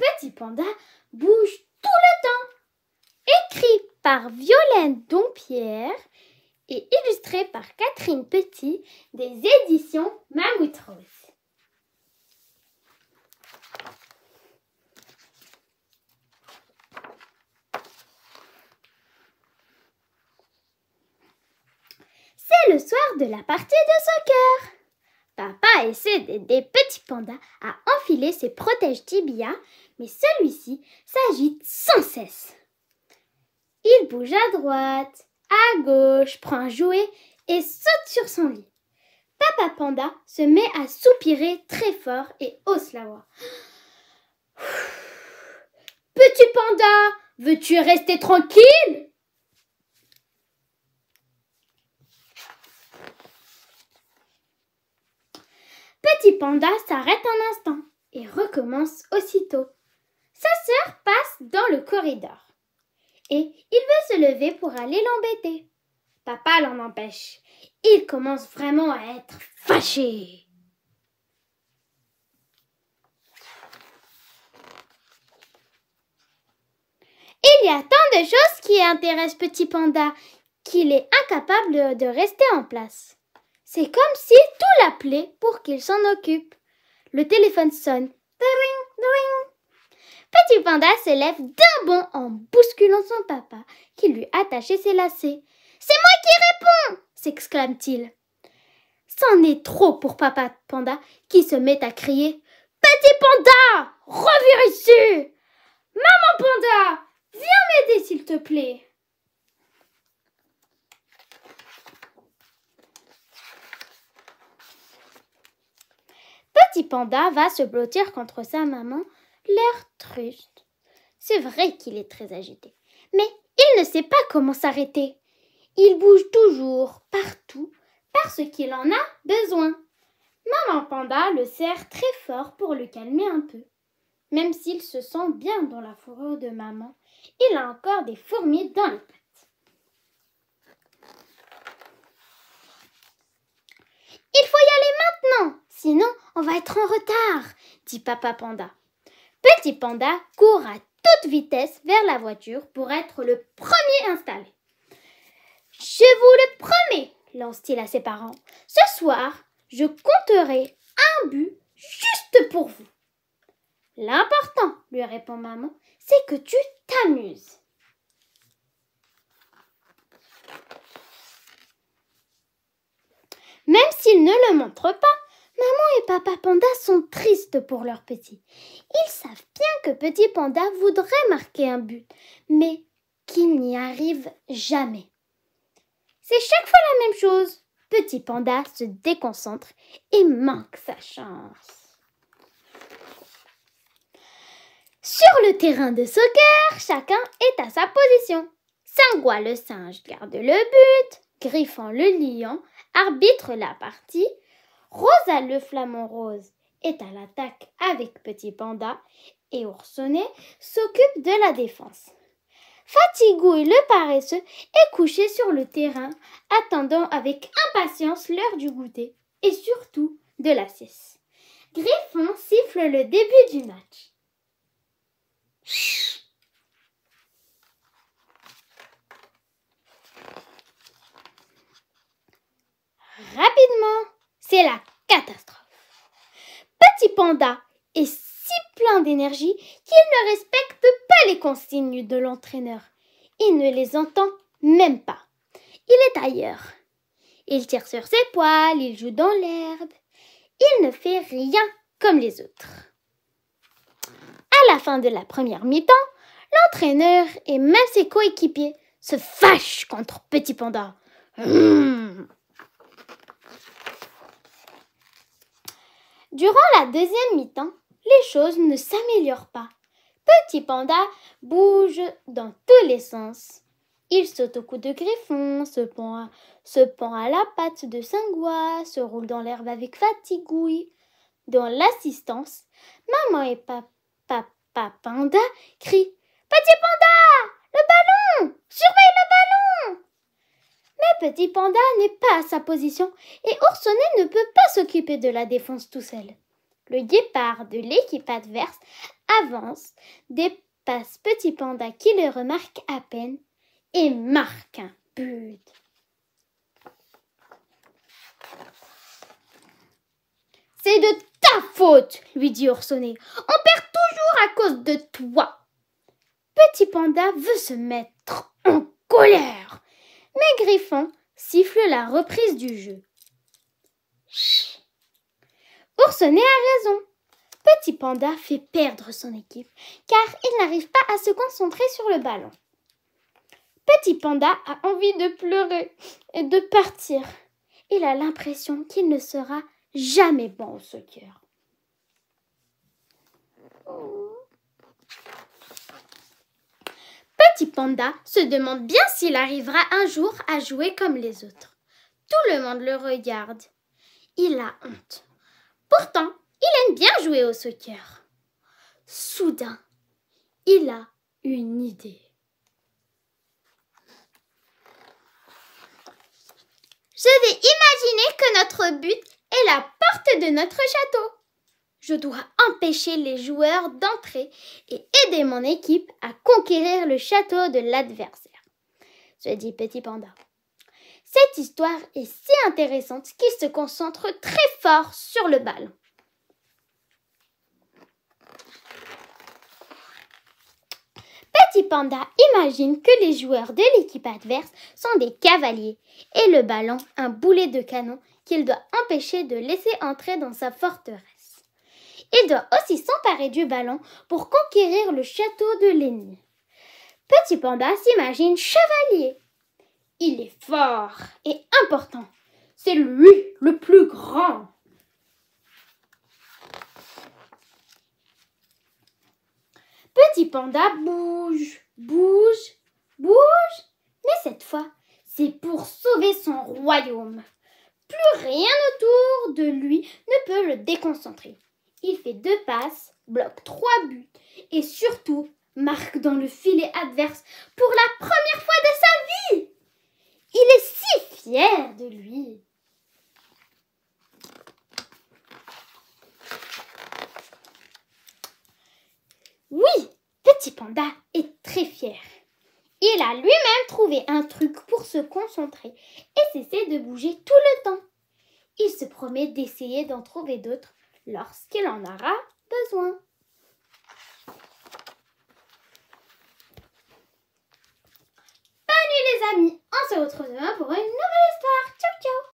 petit panda bouge tout le temps. Écrit par Violaine Dompierre et illustré par Catherine Petit des éditions Mammouth Rose. C'est le soir de la partie de soccer. Papa essaie d'aider petits pandas à se protège Tibia mais celui-ci s'agite sans cesse. Il bouge à droite, à gauche, prend un jouet et saute sur son lit. Papa Panda se met à soupirer très fort et hausse la voix. Petit panda, veux-tu rester tranquille Petit panda s'arrête un instant et recommence aussitôt. Sa sœur passe dans le corridor et il veut se lever pour aller l'embêter. Papa l'en empêche. Il commence vraiment à être fâché. Il y a tant de choses qui intéressent Petit Panda qu'il est incapable de rester en place. C'est comme si tout l'appelait pour qu'il s'en occupe. Le téléphone sonne. Petit panda se lève d'un bond en bousculant son papa, qui lui attachait ses lacets. C'est moi qui réponds s'exclame-t-il. C'en est trop pour papa panda, qui se met à crier. Petit panda Reviens ici Maman panda Viens m'aider s'il te plaît panda va se blottir contre sa maman, l'air triste. C'est vrai qu'il est très agité, mais il ne sait pas comment s'arrêter. Il bouge toujours, partout, parce qu'il en a besoin. Maman Panda le serre très fort pour le calmer un peu. Même s'il se sent bien dans la fourrure de maman, il a encore des fourmis dans les pattes. Il faut y aller maintenant sinon on va être en retard, dit papa panda. Petit panda court à toute vitesse vers la voiture pour être le premier installé. Je vous le promets, lance-t-il à ses parents. Ce soir, je compterai un but juste pour vous. L'important, lui répond maman, c'est que tu t'amuses. Même s'il ne le montre pas, et Papa Panda sont tristes pour leur petit. Ils savent bien que Petit Panda voudrait marquer un but, mais qu'il n'y arrive jamais. C'est chaque fois la même chose. Petit Panda se déconcentre et manque sa chance. Sur le terrain de soccer, chacun est à sa position. Singoi le singe garde le but, Griffon le lion arbitre la partie Rosa le flamand rose est à l'attaque avec Petit Panda et Oursonnet s'occupe de la défense. Fatigouille le paresseux est couché sur le terrain, attendant avec impatience l'heure du goûter et surtout de la sieste. Griffon siffle le début du match. Rapidement c'est la catastrophe. Petit Panda est si plein d'énergie qu'il ne respecte pas les consignes de l'entraîneur. Il ne les entend même pas. Il est ailleurs. Il tire sur ses poils, il joue dans l'herbe. Il ne fait rien comme les autres. À la fin de la première mi-temps, l'entraîneur et même ses coéquipiers se fâchent contre Petit Panda. Hum. Durant la deuxième mi-temps, les choses ne s'améliorent pas. Petit Panda bouge dans tous les sens. Il saute au cou de Griffon, se pend, à, la patte de sangois, se roule dans l'herbe avec Fatigouille. Dans l'assistance, maman et papa, papa Panda crient Petit Panda Le ballon Surveille le ballon petit panda n'est pas à sa position et Oursonnet ne peut pas s'occuper de la défense tout seul. Le guépard de l'équipe adverse avance, dépasse Petit Panda qui le remarque à peine et marque un but. C'est de ta faute, lui dit Oursonnet. On perd toujours à cause de toi. Petit Panda veut se mettre en colère mais Griffon siffle la reprise du jeu. Chut. a raison. Petit Panda fait perdre son équipe car il n'arrive pas à se concentrer sur le ballon. Petit Panda a envie de pleurer et de partir. Il a l'impression qu'il ne sera jamais bon au soccer. Petit Panda se demande bien s'il arrivera un jour à jouer comme les autres. Tout le monde le regarde. Il a honte. Pourtant, il aime bien jouer au soccer. Soudain, il a une idée. Je vais imaginer que notre but est la porte de notre château je dois empêcher les joueurs d'entrer et aider mon équipe à conquérir le château de l'adversaire. Se dit Petit Panda. Cette histoire est si intéressante qu'il se concentre très fort sur le ballon. Petit Panda imagine que les joueurs de l'équipe adverse sont des cavaliers et le ballon un boulet de canon qu'il doit empêcher de laisser entrer dans sa forteresse et doit aussi s'emparer du ballon pour conquérir le château de l'ennemi. Petit Panda s'imagine chevalier. Il est fort et important. C'est lui le plus grand. Petit Panda bouge, bouge, bouge, mais cette fois, c'est pour sauver son royaume. Plus rien autour de lui ne peut le déconcentrer. Il fait deux passes, bloque trois buts et surtout marque dans le filet adverse pour la première fois de sa vie. Il est si fier de lui. Oui, Petit Panda est très fier. Il a lui-même trouvé un truc pour se concentrer et cesser de bouger tout le temps. Il se promet d'essayer d'en trouver d'autres lorsqu'il en aura besoin. Bonne nuit les amis, on se retrouve demain pour une nouvelle histoire. Ciao ciao